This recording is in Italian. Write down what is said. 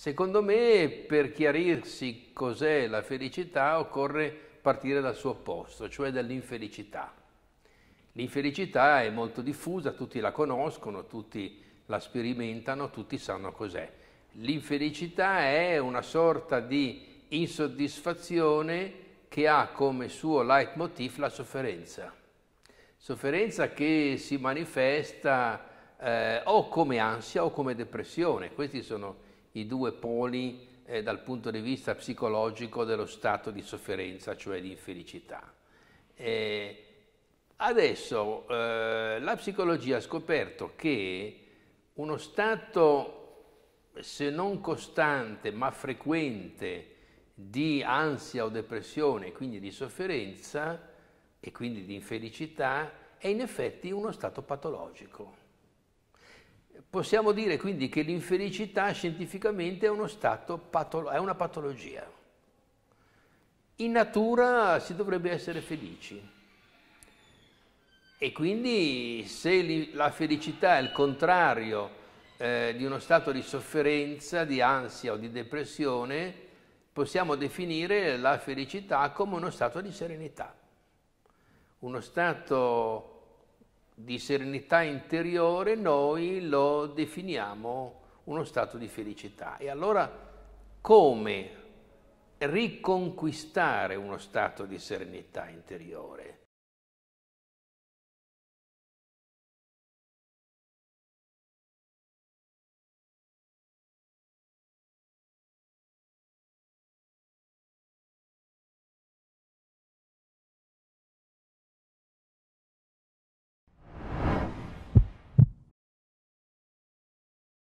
Secondo me per chiarirsi cos'è la felicità occorre partire dal suo opposto, cioè dall'infelicità. L'infelicità è molto diffusa, tutti la conoscono, tutti la sperimentano, tutti sanno cos'è. L'infelicità è una sorta di insoddisfazione che ha come suo leitmotiv la sofferenza. Sofferenza che si manifesta eh, o come ansia o come depressione, questi sono i due poli eh, dal punto di vista psicologico dello stato di sofferenza, cioè di infelicità. Eh, adesso eh, la psicologia ha scoperto che uno stato, se non costante, ma frequente di ansia o depressione, quindi di sofferenza e quindi di infelicità, è in effetti uno stato patologico. Possiamo dire quindi che l'infelicità scientificamente è, uno stato, è, una patologia. In natura si dovrebbe essere felici. E quindi se la felicità è il contrario eh, di uno stato di sofferenza, di ansia o di depressione, possiamo definire la felicità come uno stato di serenità. Uno stato di serenità interiore noi lo definiamo uno stato di felicità. E allora come riconquistare uno stato di serenità interiore?